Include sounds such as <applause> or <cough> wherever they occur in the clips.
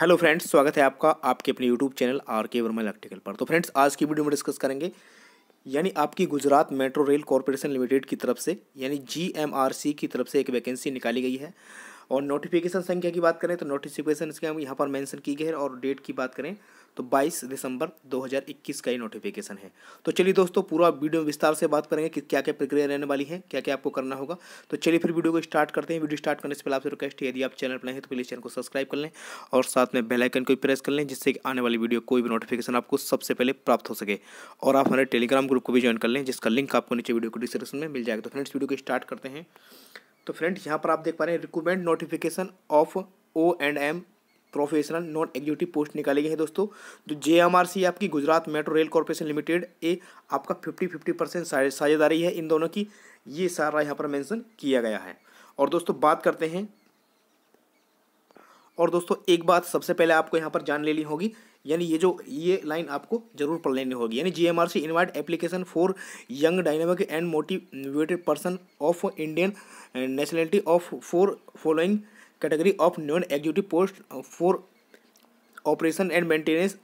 hello friends स्वागत है आपका आपके अपने यूट्यूब चैनल आर के वर्मा इलेक्ट्रिकल पर तो फ्रेंड्स आज की वीडियो में डिस्कस करेंगे यानी आपकी Gujarat metro rail corporation limited की तरफ से यानी जी की तरफ से एक वैकेंसी निकाली गई है और नोटिफिकेशन संख्या की बात करें तो नोटिफिकेशन इसके हम यहाँ पर मेंशन की गई है और डेट की बात करें तो 22 दिसंबर 2021 का ही नोटिफिकेशन है तो चलिए दोस्तों पूरा वीडियो विस्तार से बात करेंगे कि क्या क्या प्रक्रिया रहने वाली है क्या क्या आपको करना होगा तो चलिए फिर वीडियो को स्टार्ट करते हैं वीडियो स्टार्ट करने से पहले आपसे रिक्वेस्ट है यदि आप चैनल पर नहीं तो प्लीज़ चैनल को सब्सक्राइब कर लें और साथ में बेलाइकन को प्रेस कर लें जिससे कि आने वाली वीडियो कोई भी नोटिफिकेशन आपको सबसे पहले प्राप्त हो सके और आप हमारे टेलीग्राम ग्रुप को भी ज्वाइन कर लें जिसका लिंक आपको नीचे वीडियो को डिस्क्रिप्शन में मिल जाएगा तो फ्रेंड्स वीडियो को स्टार्ट करते हैं तो फ्रेंड यहाँ पर आप देख पा रहे हैं recruitment notification of O and M professional non executive post निकाली गई है दोस्तों जो जे एम आर सी आपकी Gujarat metro rail corporation limited ए आपका फिफ्टी फिफ्टी परसेंट साझेदारी है इन दोनों की ये सारा यहाँ पर मेंशन किया गया है और दोस्तों बात करते हैं और दोस्तों एक बात सबसे पहले आपको यहाँ पर जान लेनी होगी यानी ये जो ये लाइन आपको जरूर पढ़ लेनी होगी यानी G M R invite application for young dynamic and motivated person of Indian nationality of for following category of non executive post for operation and maintenance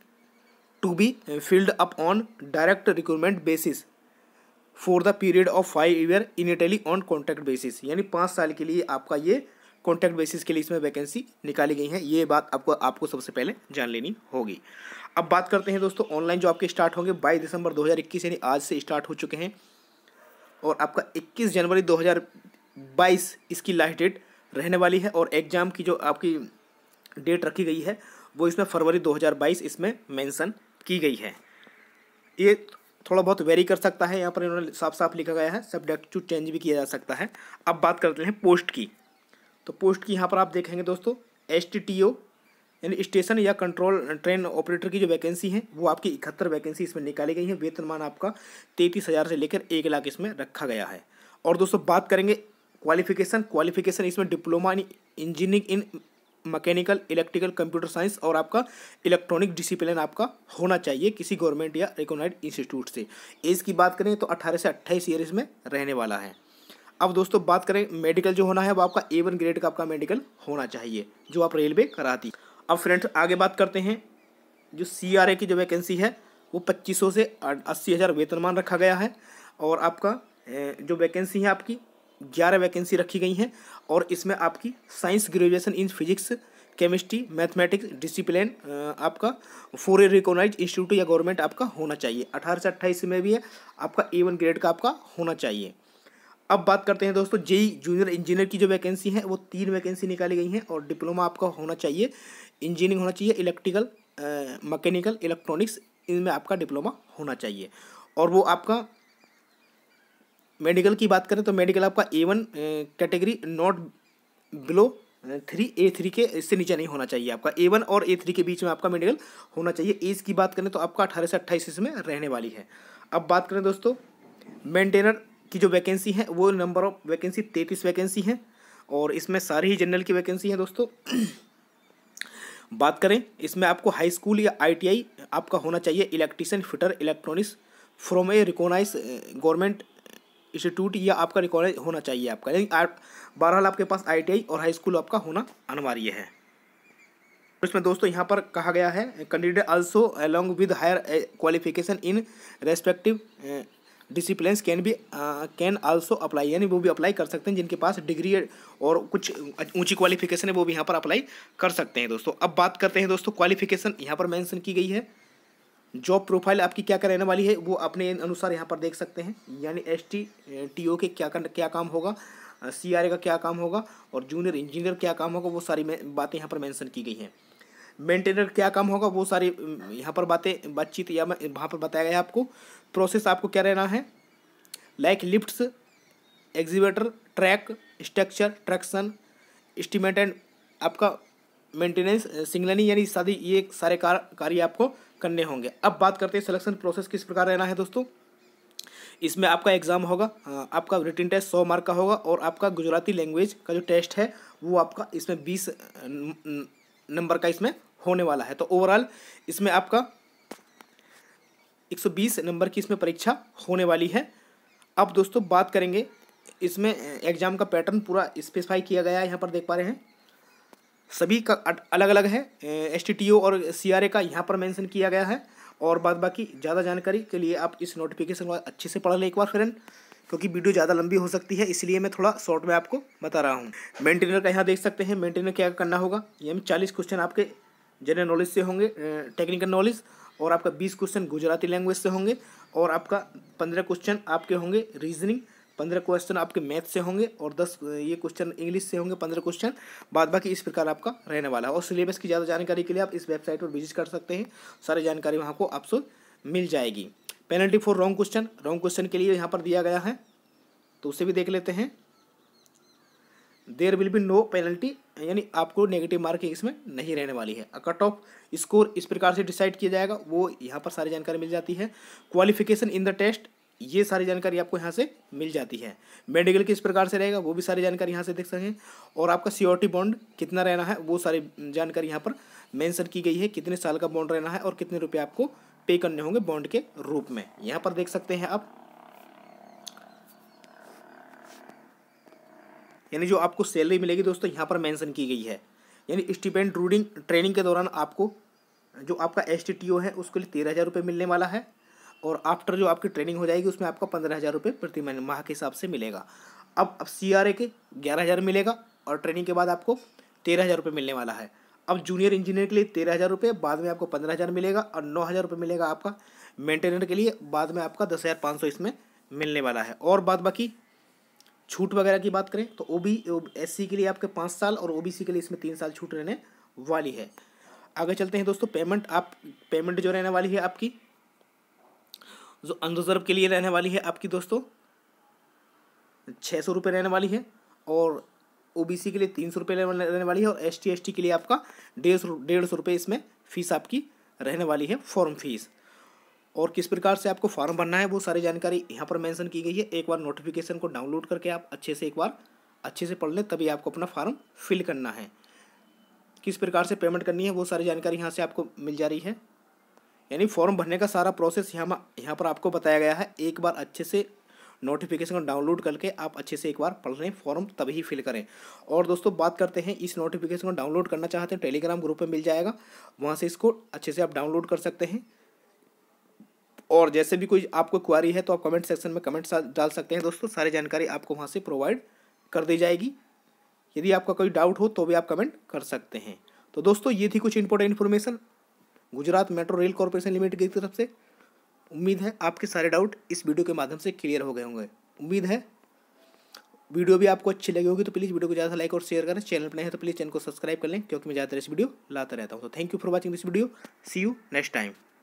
to be filled up on direct recruitment basis for the period of five year initially on contract basis यानी पाँच साल के लिए आपका ये contract basis के लिए इसमें वैकेंसी निकाली गई है ये बात आपको आपको सबसे पहले जान लेनी होगी अब बात करते हैं दोस्तों ऑनलाइन जो आपके स्टार्ट होंगे बाईस दिसंबर 2021 यानी आज से स्टार्ट हो चुके हैं और आपका 21 जनवरी 2022 इसकी लास्ट डेट रहने वाली है और एग्ज़ाम की जो आपकी डेट रखी गई है वो इसमें फरवरी 2022 इसमें मेंशन की गई है ये थोड़ा बहुत वेरी कर सकता है यहाँ पर इन्होंने साफ साफ लिखा गया है सब्जेक्ट टू चेंज भी किया जा सकता है अब बात करते हैं पोस्ट की तो पोस्ट की यहाँ पर आप देखेंगे दोस्तों एस टी टी ओ यानी स्टेशन या कंट्रोल ट्रेन ऑपरेटर की जो वैकेंसी है वो आपकी इकहत्तर वैकेंसी इसमें निकाली गई है वेतनमान आपका तैंतीस हज़ार से लेकर एक लाख इसमें रखा गया है और दोस्तों बात करेंगे क्वालिफिकेशन क्वालिफिकेशन इसमें diploma in engineering in mechanical electrical computer science और आपका इलेक्ट्रॉनिक डिसिप्लिन आपका होना चाहिए किसी गवर्नमेंट या रिकोनाइड इंस्टीट्यूट से एज की बात करें तो अट्ठारह से अट्ठाईस ईयर इसमें रहने वाला है अब दोस्तों बात करें मेडिकल जो होना है वो आपका ए वन ग्रेड का आपका मेडिकल होना चाहिए जो आप रेलवे कराती अब फ्रेंड्स आगे बात करते हैं जो सी आर ए की जो वैकेंसी है वो पच्चीस से अस्सी हज़ार वेतनमान रखा गया है और आपका जो वैकेंसी है आपकी ग्यारह वैकेंसी रखी गई हैं और इसमें आपकी science graduation in physics chemistry mathematics discipline आपका फोर रिकोगनाइज इंस्टीट्यूट या गवर्नमेंट आपका होना चाहिए अठारह से अट्ठाईस में भी है आपका ए वन ग्रेड का आपका होना चाहिए अब बात करते हैं दोस्तों जेई जूनियर इंजीनियर की जो वैकेंसी है वो तीन वैकेंसी निकाली गई हैं और डिप्लोमा आपका होना चाहिए इंजीनियरिंग होना चाहिए इलेक्ट्रिकल मैकेनिकल इलेक्ट्रॉनिक्स इनमें आपका डिप्लोमा होना चाहिए और वो आपका मेडिकल की बात करें तो मेडिकल आपका A one category not below three A three के इससे नीचे नहीं होना चाहिए आपका ए वन और ए थ्री के बीच में आपका मेडिकल होना चाहिए एज की बात करें तो आपका अठारह से अट्ठाईस इसमें रहने वाली है अब बात करें दोस्तों मेंटेनर की जो वैकेंसी है वो नंबर ऑफ वैकेंसी तैतीस वैकेंसी है और इसमें सारी ही जनरल की वैकेंसी है दोस्तों <clears throat> बात करें इसमें आपको हाई स्कूल या आईटीआई आपका होना चाहिए electrician fitter electronics from a recognised government institute या आपका रिकॉर्ड होना चाहिए आपका यानी बहरहाल आपके पास आईटीआई और हाई स्कूल आपका होना अनिवार्य है इसमें दोस्तों यहाँ पर कहा गया है candidate also along with higher qualification in respective discipline can भी कैन आल्सो अप्लाई यानी वो भी अप्लाई कर सकते हैं जिनके पास डिग्री और कुछ ऊंची क्वालिफिकेशन है वो भी यहाँ पर अप्लाई कर सकते हैं दोस्तों अब बात करते हैं दोस्तों क्वालिफिकेशन यहाँ पर मैंसन की गई है जॉब प्रोफाइल आपकी क्या क्या रहने वाली है वो अपने अनुसार यहाँ पर देख सकते हैं यानी एस टी टी ओ के क्या क्या काम होगा सी आर ए का क्या काम होगा और जूनियर इंजीनियर क्या काम होगा वो सारी बातें यहाँ पर मैंसन की गई हैं मेंटेनर क्या काम होगा वो सारी यहाँ पर बातें बातचीत या वहाँ पर बताया गया आपको प्रोसेस आपको क्या रहना है like lifts escalator track structure traction estimate and आपका मेंटेनेंस सिग्नलिंग यानी सारी ये सारे कार, कार्य आपको करने होंगे अब बात करते हैं सिलेक्शन प्रोसेस किस प्रकार रहना है दोस्तों इसमें आपका एग्ज़ाम होगा हाँ, आपका रिटर्न टेस्ट सौ मार्क का होगा और आपका गुजराती लैंग्वेज का जो टेस्ट है वो आपका इसमें बीस नंबर का इसमें होने वाला है तो ओवरऑल इसमें आपका 120 नंबर की इसमें परीक्षा होने वाली है अब दोस्तों बात करेंगे इसमें एग्ज़ाम का पैटर्न पूरा स्पेसिफाई किया गया है यहाँ पर देख पा रहे हैं सभी का अलग अलग है एस और सी का यहाँ पर मैंसन किया गया है और बाद बाकी ज़्यादा जानकारी के लिए आप इस नोटिफिकेशन को अच्छे से पढ़ लें एक बार फिर क्योंकि वीडियो ज़्यादा लंबी हो सकती है इसलिए मैं थोड़ा शॉर्ट में आपको बता रहा हूँ मेंटेनर का यहाँ देख सकते हैं मेंटेनर क्या करना होगा ये में चालीस क्वेश्चन आपके जनरल नॉलेज से होंगे टेक्निकल नॉलेज और आपका बीस क्वेश्चन गुजराती लैंग्वेज से होंगे और आपका पंद्रह क्वेश्चन आपके होंगे रीजनिंग पंद्रह क्वेश्चन आपके मैथ से होंगे और दस ये क्वेश्चन इंग्लिश से होंगे पंद्रह क्वेश्चन बाद बाकी इस प्रकार आपका रहने वाला है और सिलेबस की ज़्यादा जानकारी के लिए आप इस वेबसाइट पर विजिट कर सकते हैं सारी जानकारी वहाँ को आपसे मिल जाएगी penalty for wrong question wrong question के लिए यहाँ पर दिया गया है तो उसे भी देख लेते हैं there will be no penalty यानी आपको नेगेटिव मार्किंग इसमें नहीं रहने वाली है कट ऑफ स्कोर इस प्रकार से डिसाइड किया जाएगा वो यहाँ पर सारी जानकारी मिल जाती है क्वालिफिकेशन इन द टेस्ट ये सारी जानकारी आपको यहाँ से मिल जाती है मेडिकल किस प्रकार से रहेगा वो भी सारी जानकारी यहाँ से देख सकें और आपका सियोरिटी बॉन्ड कितना रहना है वो सारी जानकारी यहाँ पर मैंसन की गई है कितने साल का बॉन्ड रहना है और कितने रुपये आपको पे करने होंगे बॉन्ड के रूप में यहाँ पर देख सकते हैं आप यानी जो आपको सैलरी मिलेगी दोस्तों यहाँ पर मेंशन की गई है यानी स्टीपेंड रूडिंग ट्रेनिंग के दौरान आपको जो आपका एस है उसके लिए तेरह हज़ार रुपये मिलने वाला है और आफ्टर जो आपकी ट्रेनिंग हो जाएगी उसमें आपको पंद्रह हज़ार रुपये प्रति माह के हिसाब से मिलेगा अब अब सी के ग्यारह हज़ार मिलेगा और ट्रेनिंग के बाद आपको तेरह हज़ार रुपये मिलने वाला है अब जूनियर इंजीनियर के लिए तेरह हज़ार रुपये बाद में आपको पंद्रह हज़ार मिलेगा और नौ हज़ार रुपये मिलेगा आपका मेंटेनेंट के लिए बाद में आपका दस हज़ार पाँच सौ इसमें मिलने वाला है और बाद बाकी छूट वगैरह की बात करें तो ओ बी एस के लिए आपके पाँच साल और ओ के लिए इसमें तीन साल छूट रहने वाली है आगे चलते हैं दोस्तों पेमेंट आप पेमेंट जो रहने वाली है आपकी जो अनरिजर्व के लिए रहने वाली है आपकी दोस्तों छः सौ रुपये रहने वाली है और ओ के लिए तीन सौ रुपये रहने वाली है और एस टी के लिए आपका डेढ़ सौ डेढ़ सौ रुपये इसमें फ़ीस आपकी रहने वाली है फॉर्म फीस और किस प्रकार से आपको फॉर्म भरना है वो सारी जानकारी यहाँ पर मेंशन की गई है एक बार नोटिफिकेशन को डाउनलोड करके आप अच्छे से एक बार अच्छे से पढ़ लें तभी आपको अपना फॉर्म फिल करना है किस प्रकार से पेमेंट करनी है वो सारी जानकारी यहाँ से आपको मिल जा रही है यानी फॉर्म भरने का सारा प्रोसेस यहाँ यहाँ पर आपको बताया गया है एक बार अच्छे से नोटिफिकेशन को डाउनलोड करके आप अच्छे से एक बार पढ़ लें फॉर्म तभी फिल करें और दोस्तों बात करते हैं इस नोटिफिकेशन को डाउनलोड करना चाहते हैं टेलीग्राम ग्रुप में मिल जाएगा वहाँ से इसको अच्छे से आप डाउनलोड कर सकते हैं और जैसे भी कोई आपको क्वारी है तो आप कमेंट सेक्शन में कमेंट डाल सकते हैं दोस्तों सारी जानकारी आपको वहाँ से प्रोवाइड कर दी जाएगी यदि आपका कोई डाउट हो तो भी आप कमेंट कर सकते हैं तो दोस्तों ये थी कुछ important information Gujarat metro rail corporation limited की तरफ से उम्मीद है आपके सारे डाउट इस वीडियो के माध्यम से क्लियर हो गए होंगे उम्मीद है वीडियो भी आपको अच्छी लगी होगी तो प्लीज़ वीडियो को ज़्यादा लाइक और शेयर करें चैनल पर नहीं है तो प्लीज़ चैनल को सब्सक्राइब कर लें क्योंकि मैं ज़्यादातर इस वीडियो लाता रहता हूँ तो thank you for watching this video see you next time